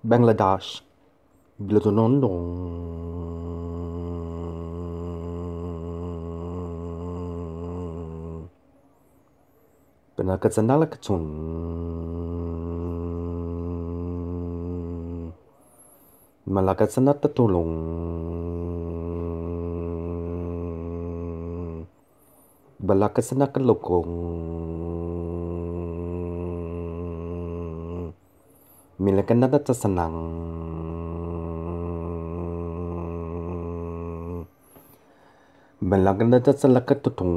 Bangladesh. Bila tu nondong. Pernah ke sandala ke cun. Malah ke sandala tolong. Bala ke sandala ke lukung. mila kena tak tersenang. Mila kena tak selaka tutung.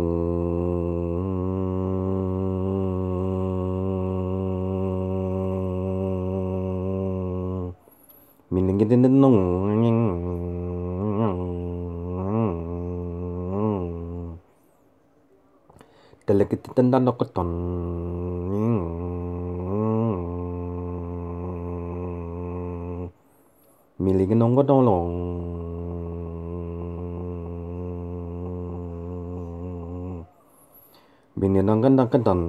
Mila kena tak nung. Dalam kita tentang nak ketong. มีลิงก์น้องก็ต้องลงมีเนี่ยน้องก็ต้องก็ต้อง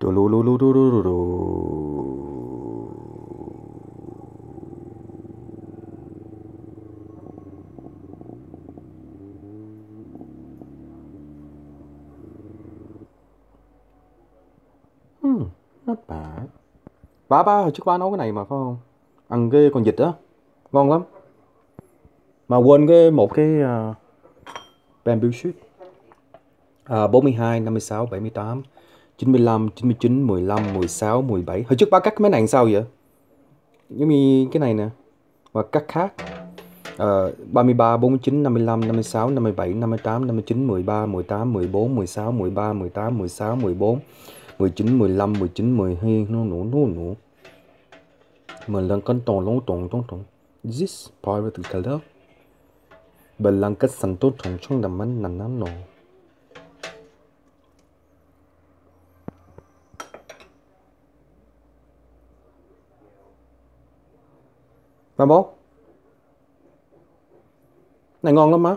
ดูดูดูดูดูดู nó bả bả bá hồi trước bá nấu cái này mà phải không ăn cái con vịt đó ngon lắm mà quên cái một cái uh, bamboo shoot uh, 42 56 78 95 99 15 16 17 hồi trước bá cắt mấy này sao vậy giống như cái này nè và cắt khác Uh, 33, 49, 55, 56, 57, 58, 59, 13, 18, 14, 16, 13, 18, 16, 14 19 15 19 12 nó nổ nó nổ mình lần con tòn lông tòn tòn tòn this private color bên lần cách sẵn tốt thùng trong đầm mắt nằm nắm nổ mà bố này ngon lắm má